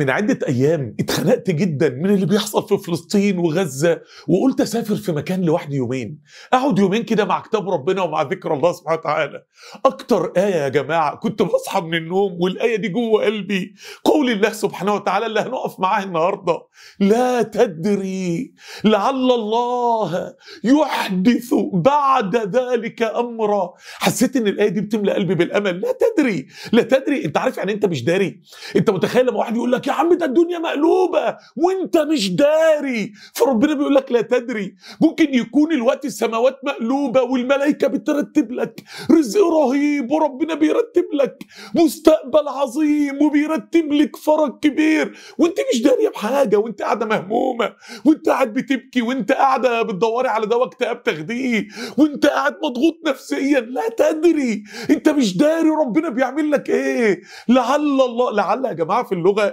من عدة أيام اتخنقت جدا من اللي بيحصل في فلسطين وغزة وقلت أسافر في مكان لوحدي يومين أقعد يومين كده مع كتاب ربنا ومع ذكر الله سبحانه وتعالى أكتر آية يا جماعة كنت بصحى من النوم والآية دي جوه قلبي قول الله سبحانه وتعالى اللي هنقف معاه النهاردة لا تدري لعل الله يحدث بعد ذلك أمرا حسيت إن الآية دي بتملى قلبي بالأمل لا تدري لا تدري أنت عارف يعني إيه أنت مش داري أنت متخيل لما واحد يقول لك يا عم ده الدنيا مقلوبه وانت مش داري فربنا بيقول لك لا تدري ممكن يكون الوقت السماوات مقلوبه والملائكه بترتب لك رزق رهيب وربنا بيرتب لك مستقبل عظيم وبيرتب لك فرج كبير وانت مش داريه بحاجه وانت قاعده مهمومه وانت قاعد بتبكي وانت قاعده بتدوري على دواء اكتئاب تاخديه وانت قاعد مضغوط نفسيا لا تدري انت مش داري ربنا بيعمل لك ايه لعل الله لعل يا جماعه في اللغه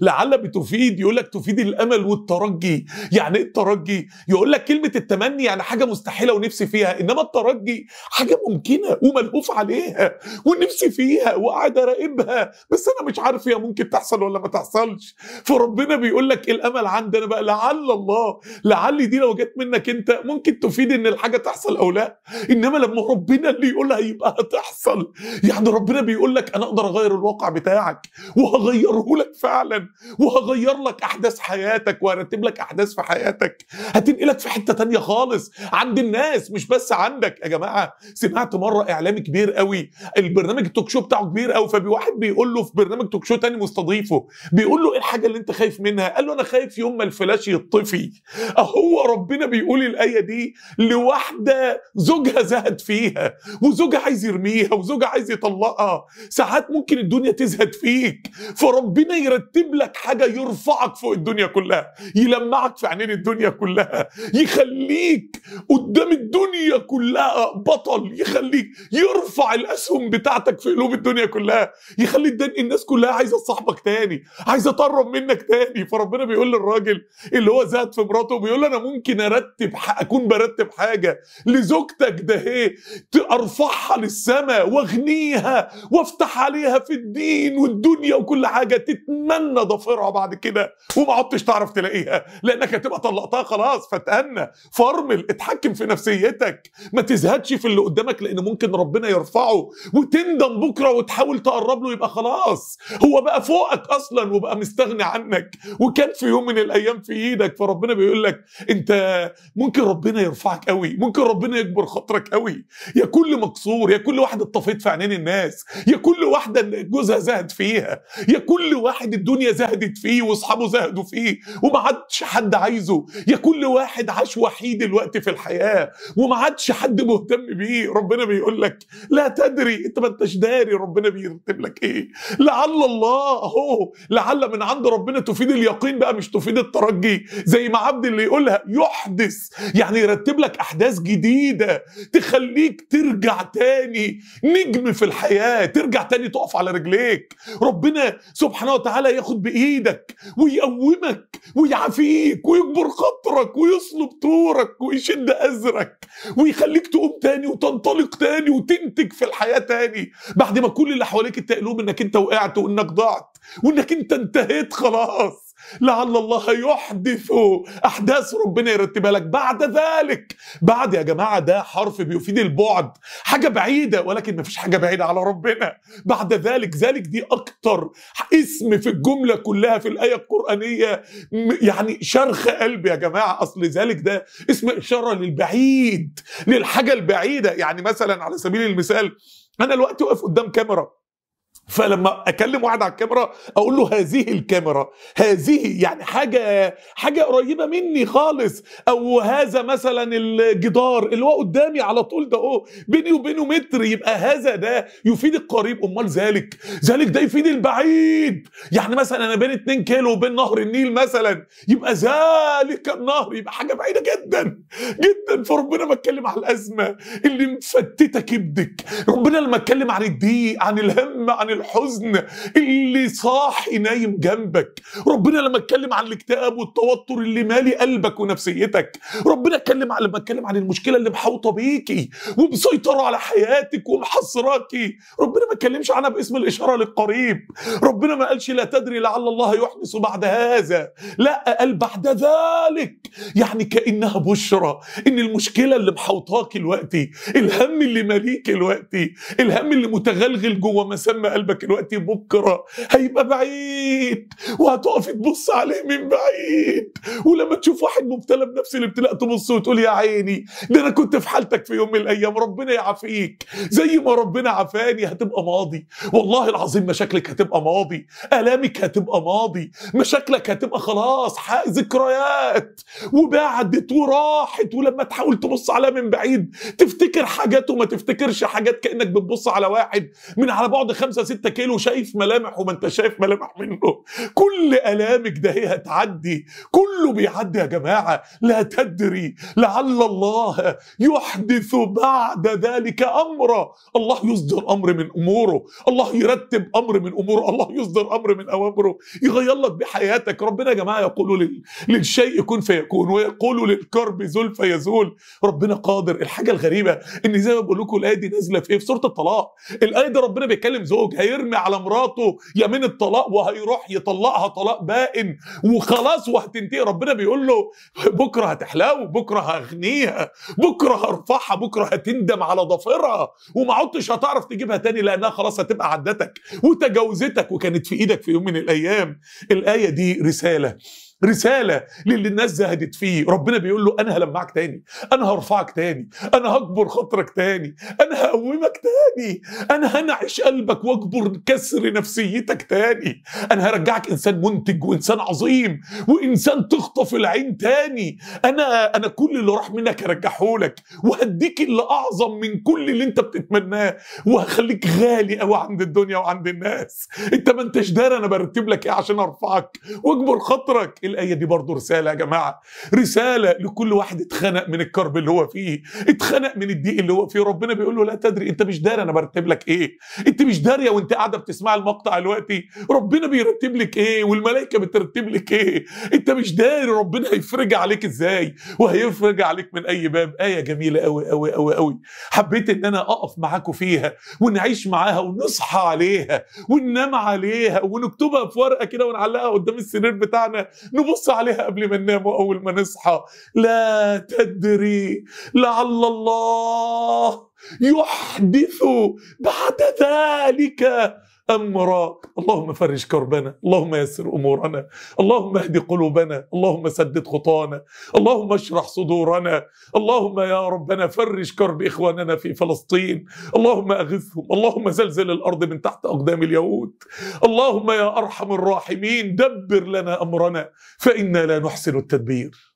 لعل بتفيد يقول لك تفيد الامل والترجي يعني ايه الترجي يقول لك كلمه التمني يعني حاجه مستحيله ونفسي فيها انما الترجي حاجه ممكنه وملهوف عليها ونفسي فيها وقاعد اراقبها بس انا مش عارف هي ممكن تحصل ولا ما تحصلش فربنا بيقول لك الامل عندنا بقى لعل الله لعل دي لو جت منك انت ممكن تفيد ان الحاجه تحصل او لا انما لما ربنا اللي يقولها يبقى هتحصل يعني ربنا بيقول لك انا اقدر اغير الواقع بتاعك وهغيره لك فعلا وهغير لك احداث حياتك وهرتب لك احداث في حياتك هتنقلك في حته تانية خالص عند الناس مش بس عندك يا جماعه سمعت مره اعلامي كبير قوي البرنامج التوك شو بتاعه كبير قوي فبي واحد بيقول له في برنامج توك شو تاني مستضيفه بيقول له ايه الحاجه اللي انت خايف منها قال له انا خايف يوم ما الفلاش يطفي اهو ربنا بيقول الايه دي لواحده زوجها زهد فيها وزوجها عايز يرميها وزوجها عايز يطلقها ساعات ممكن الدنيا تزهد فيك فربنا يرتب لك حاجه يرفعك فوق الدنيا كلها يلمعك في عينين الدنيا كلها يخليك قدام الدنيا كلها بطل يخليك يرفع الاسهم بتاعتك في قلوب الدنيا كلها يخلي الناس كلها عايزه تصاحبك تاني عايزه تقرب منك تاني فربنا بيقول للراجل اللي هو زهد في مراته بيقول انا ممكن ارتب اكون برتب حاجه لزوجتك ده ايه ارفعها للسماء واغنيها وافتح عليها في الدين والدنيا وكل حاجه تتنى تتمنى ضفرها بعد كده وما عدتش تعرف تلاقيها لانك هتبقى طلقتها خلاص فتهنى فارمل اتحكم في نفسيتك ما تزهدش في اللي قدامك لان ممكن ربنا يرفعه وتندم بكره وتحاول تقرب له يبقى خلاص هو بقى فوقك اصلا وبقى مستغني عنك وكان في يوم من الايام في ايدك فربنا بيقول لك انت ممكن ربنا يرفعك قوي ممكن ربنا يكبر خاطرك قوي يا كل مكسور يا كل واحد اتطفيت في عينين الناس يا كل واحده جوزها زهد فيها يا كل واحد ان الدنيا زهدت فيه واصحابه زهدوا فيه وما عادش حد عايزه يا كل واحد عاش وحيد الوقت في الحياه وما عادش حد مهتم بيه ربنا بيقول لك لا تدري انت ما انتش داري ربنا بيرتب لك ايه لعل الله اهو لعل من عند ربنا تفيد اليقين بقى مش تفيد الترجي زي ما عبد اللي يقولها يحدث يعني يرتب لك احداث جديده تخليك ترجع تاني نجم في الحياه ترجع تاني تقف على رجليك ربنا سبحانه وتعالى تعالى ياخد بايدك ويقومك ويعافيك ويكبر خطرك ويصلب طورك ويشد ازرك ويخليك تقوم تاني وتنطلق تاني وتنتج في الحياه تاني بعد ما كل اللي حواليك اتقلوهم انك انت وقعت وانك ضعت وانك انت انتهيت خلاص لعل الله يحدث احداث ربنا يرتبها لك بعد ذلك بعد يا جماعه ده حرف بيفيد البعد حاجه بعيده ولكن مفيش حاجه بعيده على ربنا بعد ذلك ذلك دي اكتر اسم في الجمله كلها في الايه القرانيه يعني شرخ قلبي يا جماعه اصل ذلك ده اسم اشاره للبعيد للحاجه البعيده يعني مثلا على سبيل المثال انا الوقت واقف قدام كاميرا فلما اكلم واحد على الكاميرا اقول له هذه الكاميرا هذه يعني حاجه حاجه قريبه مني خالص او هذا مثلا الجدار اللي هو قدامي على طول ده اهو بيني وبينه متر يبقى هذا ده يفيد القريب امال ذلك ذلك ده يفيد البعيد يعني مثلا انا بين 2 كيلو وبين نهر النيل مثلا يبقى ذلك النهر يبقى حاجه بعيده جدا جدا فربنا ما اتكلم على الازمه اللي مفتته كبدك ربنا لما اتكلم عن الضيق عن الهم عن الحزن اللي صاحي نايم جنبك ربنا لما اتكلم عن الاكتئاب والتوتر اللي مالي قلبك ونفسيتك ربنا اتكلم لما اتكلم عن المشكله اللي محوطه بيكي ومسيطره على حياتك ومحصراكي ربنا ما اتكلمش عنها باسم الاشاره للقريب ربنا ما قالش لا تدري لعل الله يحدث بعد هذا لا قال بعد ذلك يعني كانها بشرى ان المشكله اللي محوطاكي دلوقتي الهم اللي ماليك دلوقتي الهم اللي متغلغل جوه مسمى قلبك الوقت بكرة هيبقى بعيد وهتقفي تبص عليه من بعيد ولما تشوف واحد مبتلى بنفس الابتلاء تبص وتقول يا عيني ده أنا كنت في حالتك في يوم من الأيام ربنا يعافيك زي ما ربنا عافاني هتبقى ماضي والله العظيم مشاكلك هتبقى ماضي آلامك هتبقى ماضي مشاكلك هتبقى خلاص حق ذكريات وبعدت وراحت ولما تحاول تبص عليها من بعيد تفتكر حاجات وما تفتكرش حاجات كأنك بتبص على واحد من على بعد خمسة 6 كيلو شايف ملامح وما انت شايف ملامح منه كل الامك ده هي هتعدي كله بيعدي يا جماعه لا تدري لعل الله يحدث بعد ذلك امرا الله يصدر امر من اموره الله يرتب امر من اموره الله يصدر امر من اوامره يغير لك بحياتك ربنا يا جماعه يقول للشيء كن فيكون ويقول للكرب زول فيزول ربنا قادر الحاجه الغريبه ان زي ما بقول لكم الايه دي نازله في ايه في سوره الطلاق الايه دي ربنا بيكلم زوجها هيرمي على مراته يمين الطلاق وهيروح يطلقها طلاق بائن وخلاص وهتنتهي ربنا بيقول له بكره هتحلو بكره هغنيها بكره هرفعها بكره هتندم على ضفيرها وما عدتش هتعرف تجيبها تاني لانها خلاص هتبقى عدتك وتجاوزتك وكانت في ايدك في يوم من الايام الايه دي رساله رسالة للي الناس زهدت فيه ربنا بيقول له أنا هلمعك تاني أنا هرفعك تاني أنا هكبر خاطرك تاني أنا هقومك تاني أنا هنعش قلبك وأكبر كسر نفسيتك تاني أنا هرجعك إنسان منتج وإنسان عظيم وإنسان تخطف العين تاني أنا أنا كل اللي راح منك هرجحهولك وهديك اللي أعظم من كل اللي أنت بتتمناه وهخليك غالي قوي عند الدنيا وعند الناس أنت ما أنتش دار أنا برتب لك إيه عشان أرفعك وأكبر خاطرك الايه دي برضه رساله يا جماعه رساله لكل واحد اتخنق من الكرب اللي هو فيه اتخنق من الضيق اللي هو فيه ربنا بيقول له لا تدري انت مش داري انا برتب لك ايه انت مش داريه وانت قاعده بتسمع المقطع دلوقتي ربنا بيرتب لك ايه والملائكه بترتب لك ايه انت مش داري ربنا هيفرج عليك ازاي وهيفرج عليك من اي باب ايه جميله قوي قوي قوي قوي حبيت ان انا اقف معاكم فيها ونعيش معاها ونصحى عليها وننام عليها ونكتبها في ورقه كده ونعلقها قدام السرير بتاعنا نبص عليها قبل ما ننام واول ما نصحى لا تدري لعل الله يحدث بعد ذلك امرا اللهم فرج كربنا اللهم يسر امورنا اللهم اهد قلوبنا اللهم سدد خطانا اللهم اشرح صدورنا اللهم يا ربنا فرج كرب اخواننا في فلسطين اللهم اغثهم اللهم زلزل الارض من تحت اقدام اليهود اللهم يا ارحم الراحمين دبر لنا امرنا فانا لا نحسن التدبير